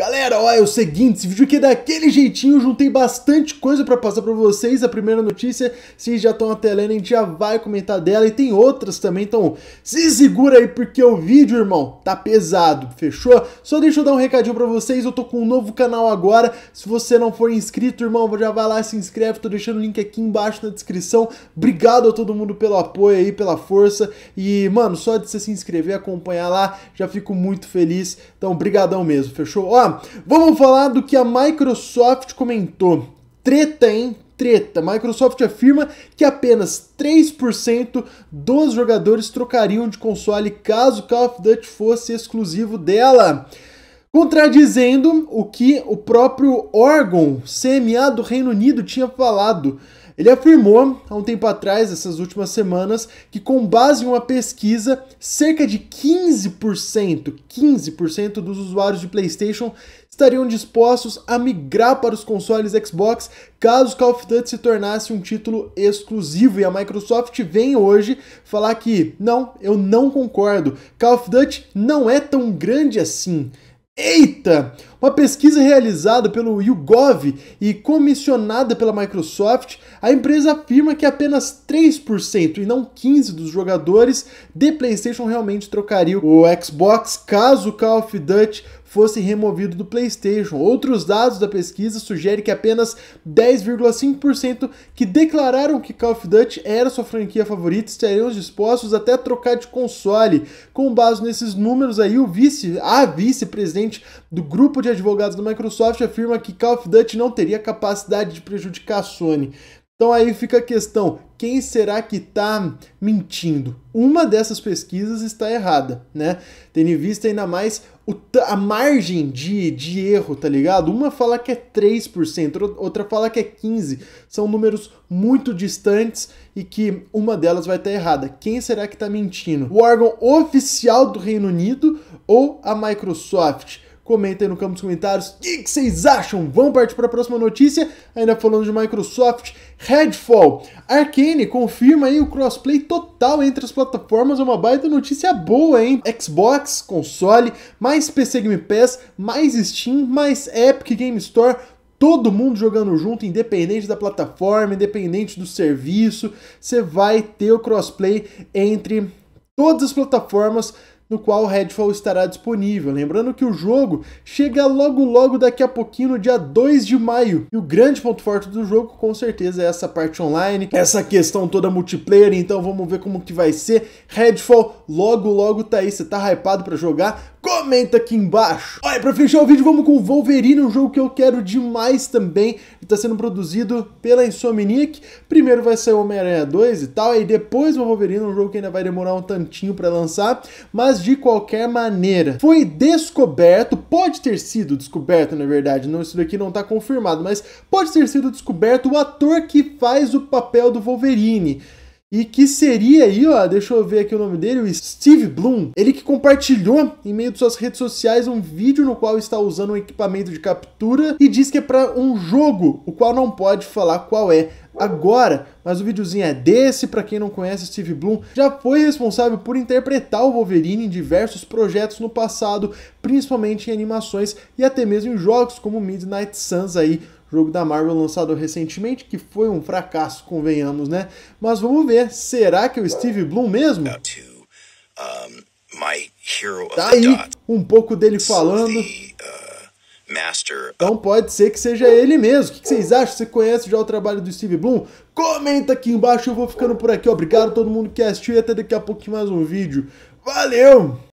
Galera, ó, é o seguinte, esse vídeo aqui é daquele jeitinho, juntei bastante coisa para passar para vocês. A primeira notícia, se já estão até lendo, a gente já vai comentar dela e tem outras também, então se segura aí porque o vídeo, irmão, tá pesado, fechou? Só deixa eu dar um recadinho para vocês, eu tô com um novo canal agora. Se você não for inscrito, irmão, já vai lá, se inscreve, tô deixando o link aqui embaixo na descrição. Obrigado a todo mundo pelo apoio aí, pela força e, mano, só de você se inscrever, acompanhar lá, já fico muito feliz. Então, brigadão mesmo, fechou? Ó, lá, vamos falar do que a Microsoft comentou. Treta, hein? Treta. Microsoft afirma que apenas 3% dos jogadores trocariam de console caso Call of Duty fosse exclusivo dela contradizendo o que o próprio órgão CMA do Reino Unido tinha falado. Ele afirmou há um tempo atrás, essas últimas semanas, que com base em uma pesquisa, cerca de 15%, 15% dos usuários de PlayStation estariam dispostos a migrar para os consoles Xbox caso Call of Duty se tornasse um título exclusivo e a Microsoft vem hoje falar que não, eu não concordo. Call of Duty não é tão grande assim. Eita! Uma pesquisa realizada pelo YouGov e comissionada pela Microsoft, a empresa afirma que apenas 3% e não 15% dos jogadores de PlayStation realmente trocariam o Xbox caso o Call of Duty fosse removido do PlayStation. Outros dados da pesquisa sugerem que apenas 10,5% que declararam que Call of Duty era sua franquia favorita estariam dispostos até a trocar de console. Com base nesses números aí, o vice, a vice-presidente do grupo de advogados da Microsoft afirma que Call of Duty não teria capacidade de prejudicar a Sony. Então aí fica a questão: quem será que está mentindo? Uma dessas pesquisas está errada, né? Tendo em vista ainda mais o, a margem de, de erro, tá ligado? Uma fala que é 3%, outra fala que é 15%. São números muito distantes e que uma delas vai estar tá errada. Quem será que está mentindo? O órgão oficial do Reino Unido ou a Microsoft? Comentem no campo dos comentários o que, vocês acham. Vamos partir para a próxima notícia, ainda falando de Microsoft. Redfall. Arkane confirma aí o crossplay total entre as plataformas, é uma baita notícia boa, hein? Xbox, console, mais PC Game Pass, mais Steam, mais Epic Game Store, todo mundo jogando junto, independente da plataforma, independente do serviço, você vai ter o crossplay entre todas as plataformas no qual Redfall estará disponível. Lembrando que o jogo chega logo logo daqui a pouquinho, no dia 2 de maio. E o grande ponto forte do jogo, com certeza, é essa parte online, essa questão toda multiplayer, então vamos ver como que vai ser. Redfall logo logo tá aí, você tá hypado para jogar? comenta aqui embaixo. Olha, pra fechar o vídeo, vamos com o Wolverine, um jogo que eu quero demais também. está tá sendo produzido pela Insomniac. Primeiro vai ser Homem-Aranha 2 e tal, e depois o Wolverine, um jogo que ainda vai demorar um tantinho pra lançar. Mas de qualquer maneira, foi descoberto, pode ter sido descoberto, na verdade, não, isso daqui não tá confirmado, mas pode ter sido descoberto o ator que faz o papel do Wolverine e que seria aí, ó, deixa eu ver aqui o nome dele, o Steve Bloom. Ele que compartilhou em meio de suas redes sociais um vídeo no qual está usando um equipamento de captura e diz que é para um jogo, o qual não pode falar qual é agora, mas o videozinho é desse, para quem não conhece Steve Bloom, já foi responsável por interpretar o Wolverine em diversos projetos no passado, principalmente em animações e até mesmo em jogos como Midnight Suns aí jogo da Marvel lançado recentemente, que foi um fracasso, convenhamos, né? Mas vamos ver, será que é o Steve Bloom mesmo? Tá aí um pouco dele falando. Então pode ser que seja ele mesmo. O que vocês acham? Você conhece já o trabalho do Steve Bloom? Comenta aqui embaixo, eu vou ficando por aqui. Obrigado a todo mundo que assistiu e até daqui a pouco mais um vídeo. Valeu!